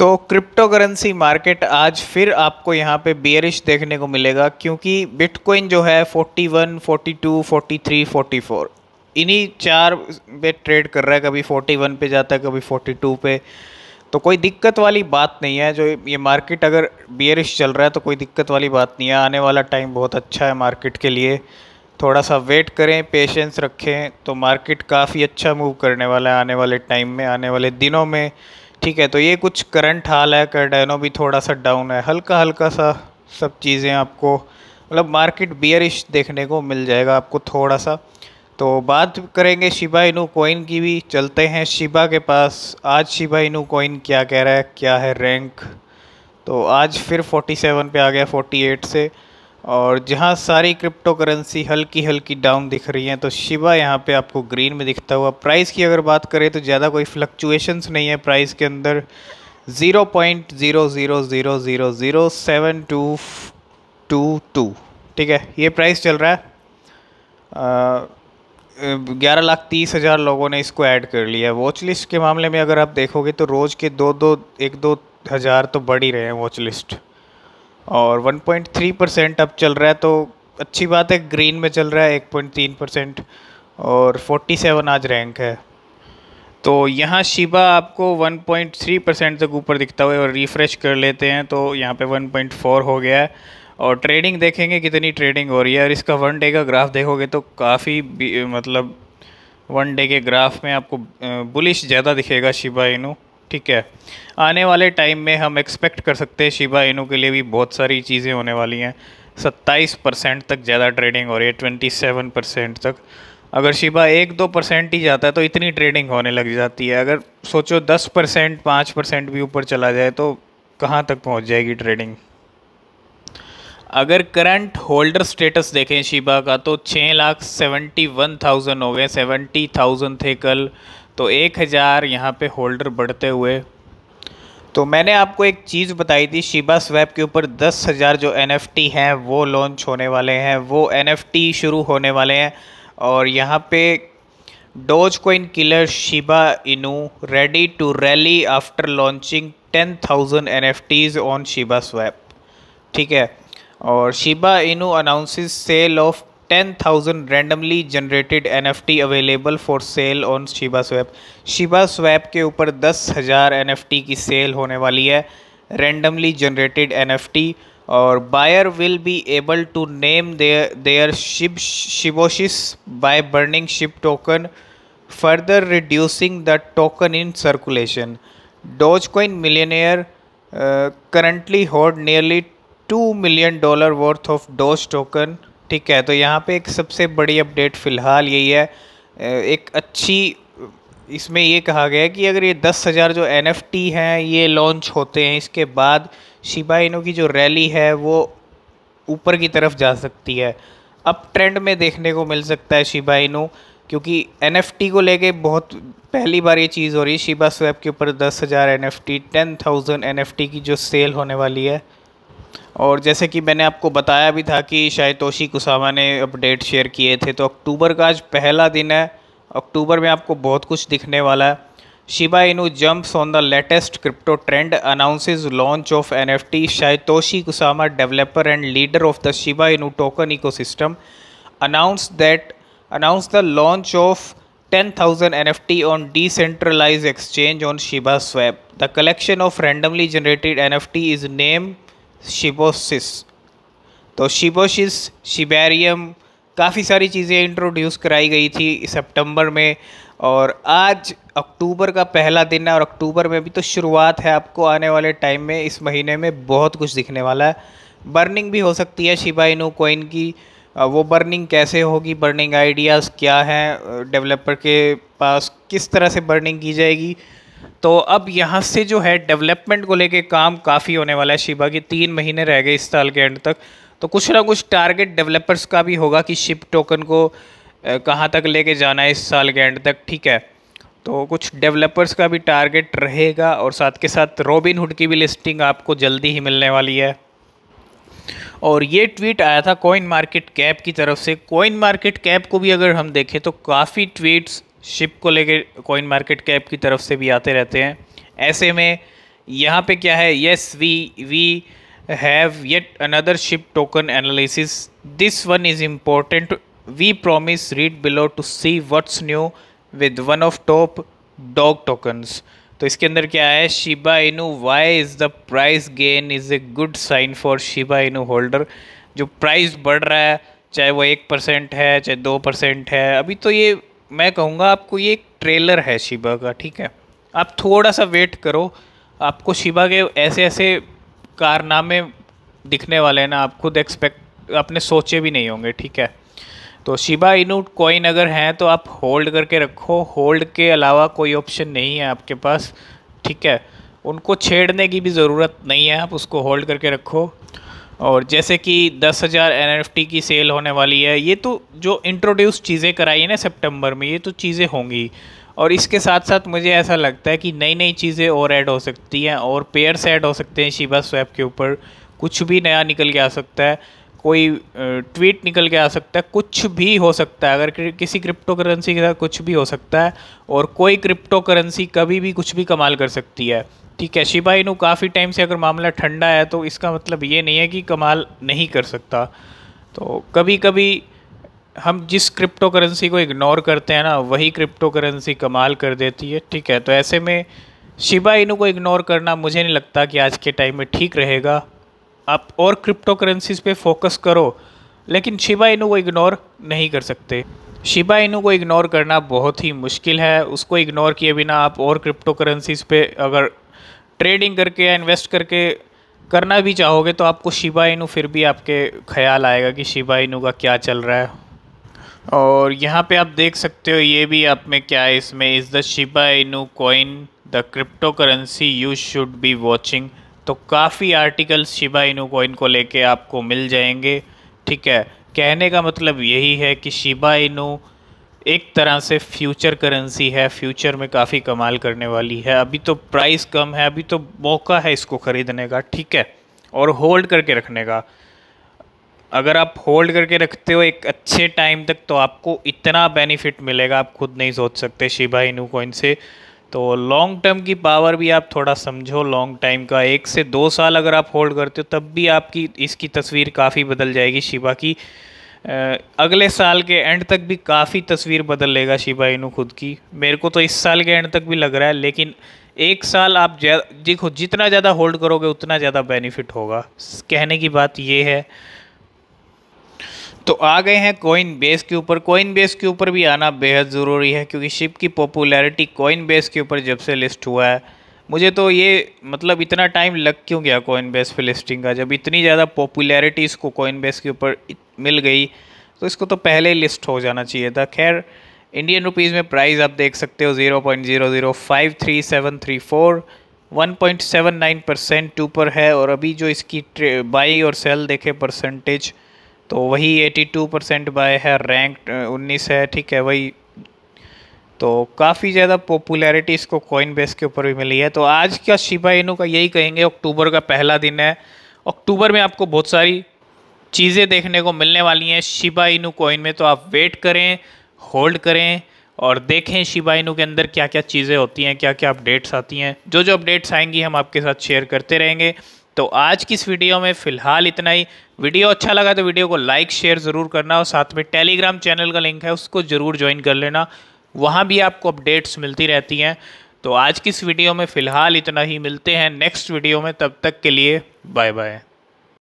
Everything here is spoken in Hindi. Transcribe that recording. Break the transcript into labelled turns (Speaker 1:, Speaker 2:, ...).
Speaker 1: तो क्रिप्टो करेंसी मार्केट आज फिर आपको यहाँ पे बियरिश देखने को मिलेगा क्योंकि बिटकॉइन जो है 41, 42, 43, 44 इन्हीं चार पे ट्रेड कर रहा है कभी 41 पे जाता है कभी 42 पे तो कोई दिक्कत वाली बात नहीं है जो ये मार्केट अगर बियरिश चल रहा है तो कोई दिक्कत वाली बात नहीं है आने वाला टाइम बहुत अच्छा है मार्केट के लिए थोड़ा सा वेट करें पेशेंस रखें तो मार्केट काफ़ी अच्छा मूव करने वाला है आने वाले टाइम में आने वाले दिनों में ठीक है तो ये कुछ करंट हाल है कर्डेनो भी थोड़ा सा डाउन है हल्का हल्का सा सब चीज़ें आपको मतलब मार्केट बियरिश देखने को मिल जाएगा आपको थोड़ा सा तो बात करेंगे शिबा इनू कोइन की भी चलते हैं शिबा के पास आज शिबा इनू कोइन क्या कह रहा है क्या है रैंक तो आज फिर 47 पे आ गया 48 से और जहां सारी क्रिप्टो करेंसी हल्की हल्की डाउन दिख रही हैं तो शिवा यहां पे आपको ग्रीन में दिखता हुआ प्राइस की अगर बात करें तो ज़्यादा कोई फ्लक्चुएशंस नहीं है प्राइस के अंदर zero point zero zero zero zero zero seven two two two ठीक है ये प्राइस चल रहा है ग्यारह लाख तीस हज़ार लोगों ने इसको ऐड कर लिया वॉच लिस्ट के मामले में अगर आप देखोगे तो रोज़ के दो दो एक दो हज़ार तो बढ़ ही रहे हैं वॉच लिस्ट और 1.3 परसेंट अब चल रहा है तो अच्छी बात है ग्रीन में चल रहा है 1.3 परसेंट और 47 आज रैंक है तो यहाँ शिबा आपको 1.3 परसेंट तक ऊपर दिखता हुआ है और रिफ़्रेश कर लेते हैं तो यहाँ पे 1.4 हो गया है और ट्रेडिंग देखेंगे कितनी ट्रेडिंग हो रही है और इसका वन डे का ग्राफ देखोगे तो काफ़ी मतलब वन डे के ग्राफ में आपको बुलिश ज़्यादा दिखेगा शिबा इनू ठीक है आने वाले टाइम में हम एक्सपेक्ट कर सकते हैं शिबा इनू के लिए भी बहुत सारी चीज़ें होने वाली हैं सत्ताईस परसेंट तक ज़्यादा ट्रेडिंग हो रही है ट्वेंटी सेवन परसेंट तक अगर शिबा एक दो परसेंट ही जाता है तो इतनी ट्रेडिंग होने लग जाती है अगर सोचो दस परसेंट पाँच परसेंट भी ऊपर चला जाए तो कहाँ तक पहुँच जाएगी ट्रेडिंग अगर करंट होल्डर स्टेटस देखें शिबा का तो छः लाख सेवेंटी वन थाउजेंड हो गए सेवेंटी थाउजेंड थे कल तो एक हज़ार यहाँ पर होल्डर बढ़ते हुए तो मैंने आपको एक चीज़ बताई थी शिबा स्वैप के ऊपर दस हज़ार जो एन हैं वो लॉन्च होने वाले हैं वो एन शुरू होने वाले हैं और यहाँ पे Doge coin killer Shiba Inu ready to rally after launching ten thousand N F on Shiba swap ठीक है और Shiba Inu announces sale of 10,000 randomly generated NFT available for sale on Shiba Swap. Shiba Swap के ऊपर 10,000 NFT की सेल होने वाली है randomly generated NFT और buyer will be able to name their their shib shiboshis by burning shib token further reducing the token in circulation. Dogecoin millionaire uh, currently hold nearly 2 million dollar worth of Doge token ठीक है तो यहाँ पे एक सबसे बड़ी अपडेट फ़िलहाल यही है एक अच्छी इसमें ये कहा गया है कि अगर ये दस हज़ार जो एन हैं ये लॉन्च होते हैं इसके बाद शिबा इनो की जो रैली है वो ऊपर की तरफ जा सकती है अब ट्रेंड में देखने को मिल सकता है शिबा इनो क्योंकि एन को लेके बहुत पहली बार ये चीज़ हो रही है शिबा स्वैप के ऊपर दस हज़ार N F T ten thousand N F T की जो सेल होने वाली है और जैसे कि मैंने आपको बताया भी था कि शायद तोशी कुसावा ने अपडेट शेयर किए थे तो अक्टूबर का आज पहला दिन है अक्टूबर में आपको बहुत कुछ दिखने वाला है Shiba Inu jumps on the latest crypto trend announces launch of N F T Shytoshi Kusama developer and leader of the Shiba Inu token ecosystem announce that announce the launch of 10,000 NFT exchange on exchange on the collection of collection generated N F T is name Shibosis तो शिबोसिस शिबेरियम काफ़ी सारी चीज़ें इंट्रोड्यूस कराई गई थी सितंबर में और आज अक्टूबर का पहला दिन है और अक्टूबर में भी तो शुरुआत है आपको आने वाले टाइम में इस महीने में बहुत कुछ दिखने वाला है बर्निंग भी हो सकती है शिबा कोइन की वो बर्निंग कैसे होगी बर्निंग आइडियाज़ क्या हैं डेवलपर के पास किस तरह से बर्निंग की जाएगी तो अब यहाँ से जो है डेवलपमेंट को लेके काम काफ़ी होने वाला है शिबा की तीन महीने रह गए इस साल के एंड तक तो कुछ ना कुछ टारगेट डेवलपर्स का भी होगा कि शिप टोकन को कहाँ तक लेके जाना है इस साल के एंड तक ठीक है तो कुछ डेवलपर्स का भी टारगेट रहेगा और साथ के साथ रॉबिन हुड की भी लिस्टिंग आपको जल्दी ही मिलने वाली है और ये ट्वीट आया था कॉइन मार्केट कैप की तरफ से कॉइन मार्केट कैप को भी अगर हम देखें तो काफ़ी ट्वीट्स शिप को लेके कॉइन मार्केट कैप की तरफ से भी आते रहते हैं ऐसे में यहाँ पे क्या है yes we we have yet another ship token analysis this one is important we promise read below to see what's new with one of top dog tokens तो इसके अंदर क्या है Shiba Inu why is the price gain is a good sign for Shiba Inu holder जो प्राइस बढ़ रहा है चाहे वो एक परसेंट है चाहे दो परसेंट है अभी तो ये मैं कहूँगा आपको ये एक ट्रेलर है शिबा का ठीक है आप थोड़ा सा वेट करो आपको शिबा के ऐसे ऐसे कारनामे दिखने वाले हैं ना आप खुद एक्सपेक्ट आपने सोचे भी नहीं होंगे ठीक है तो शिबा इनू कॉइन अगर हैं तो आप होल्ड करके रखो होल्ड के अलावा कोई ऑप्शन नहीं है आपके पास ठीक है उनको छेड़ने की भी ज़रूरत नहीं है आप उसको होल्ड करके रखो और जैसे कि दस हज़ार एन की सेल होने वाली है ये तो जो इंट्रोड्यूस चीज़ें कराई है ना सितंबर में ये तो चीज़ें होंगी और इसके साथ साथ मुझे ऐसा लगता है कि नई नई चीज़ें और ऐड हो सकती हैं और पेयर्स ऐड हो सकते हैं शिबा स्वैप के ऊपर कुछ भी नया निकल के आ सकता है कोई ट्वीट निकल के आ सकता है कुछ भी हो सकता है अगर किसी क्रिप्टो करेंसी के साथ कुछ भी हो सकता है और कोई क्रिप्टो करेंसी कभी भी कुछ भी कमाल कर सकती है ठीक है शिबा इनू काफ़ी टाइम से अगर मामला ठंडा है तो इसका मतलब ये नहीं है कि कमाल नहीं कर सकता तो कभी कभी हम जिस क्रिप्टो करेंसी को इग्नोर करते हैं ना वही क्रिप्टो करेंसी कमाल कर देती है ठीक है तो ऐसे में शिबा इनू को इग्नोर करना मुझे नहीं लगता कि आज के टाइम में ठीक रहेगा आप और क्रिप्टो करेंसीज पे फोकस करो लेकिन शिबा इनू को इग्नोर नहीं कर सकते शिबा इनू को इग्नोर करना बहुत ही मुश्किल है उसको इग्नोर किए बिना आप और क्रिप्टो करेंसीज पे अगर ट्रेडिंग करके या इन्वेस्ट करके करना भी चाहोगे तो आपको शिबा इनू फिर भी आपके ख्याल आएगा कि शिबा इनू का क्या चल रहा है और यहाँ पे आप देख सकते हो ये भी आप में क्या है इसमें is the Shiba Inu coin the crypto currency you should be watching तो काफ़ी आर्टिकल्स शिबा इनू कॉइन को लेके आपको मिल जाएंगे ठीक है कहने का मतलब यही है कि शिबा इनू एक तरह से फ्यूचर करेंसी है फ्यूचर में काफ़ी कमाल करने वाली है अभी तो प्राइस कम है अभी तो मौका है इसको ख़रीदने का ठीक है और होल्ड करके रखने का अगर आप होल्ड करके रखते हो एक अच्छे टाइम तक तो आपको इतना बेनिफिट मिलेगा आप खुद नहीं सोच सकते शिबा इनू कॉइन से तो लॉन्ग टर्म की पावर भी आप थोड़ा समझो लॉन्ग टाइम का एक से दो साल अगर आप होल्ड करते हो तब भी आपकी इसकी तस्वीर काफ़ी बदल जाएगी शिबा की अगले साल के एंड तक भी काफ़ी तस्वीर बदल लेगा शिबा इनू खुद की मेरे को तो इस साल के एंड तक भी लग रहा है लेकिन एक साल आप देखो जितना ज़्यादा होल्ड करोगे उतना ज़्यादा बेनिफिट होगा कहने की बात ये है तो आ गए हैं कोइन बेस के ऊपर कोइन बेस के ऊपर भी आना बेहद ज़रूरी है क्योंकि शिप की पॉपुलैरिटी कोइन बेस के ऊपर जब से लिस्ट हुआ है मुझे तो ये मतलब इतना टाइम लग क्यों गया कोइन बेस पर लिस्टिंग का जब इतनी ज़्यादा पॉपुलैरिटी इसको कोइन बेस के ऊपर मिल गई तो इसको तो पहले लिस्ट हो जाना चाहिए था खैर इंडियन रुपीज़ में प्राइस आप देख सकते हो zero point zero zero five three seven three four one point seven nine percent ऊपर है और अभी जो इसकी बाई और सेल देखे परसेंटेज तो वही 82 परसेंट बाय है रैंक 19 है ठीक है वही तो काफ़ी ज़्यादा पॉपुलैरिटी इसको कॉइन बेस के ऊपर भी मिली है तो आज का शिबा इनू का यही कहेंगे अक्टूबर का पहला दिन है अक्टूबर में आपको बहुत सारी चीज़ें देखने को मिलने वाली हैं शिबा इनू कॉइन में तो आप वेट करें होल्ड करें और देखें शिबा इनू के अंदर क्या क्या चीज़ें होती हैं क्या क्या अपडेट्स आती हैं जो जो अपडेट्स आएंगी हम आपके साथ शेयर करते रहेंगे तो आज की इस वीडियो में फ़िलहाल इतना ही वीडियो अच्छा लगा तो वीडियो को लाइक शेयर ज़रूर करना और साथ में टेलीग्राम चैनल का लिंक है उसको ज़रूर ज्वाइन कर लेना वहाँ भी आपको अपडेट्स मिलती रहती हैं तो आज की इस वीडियो में फ़िलहाल इतना ही मिलते हैं नेक्स्ट वीडियो में तब तक के लिए बाय बाय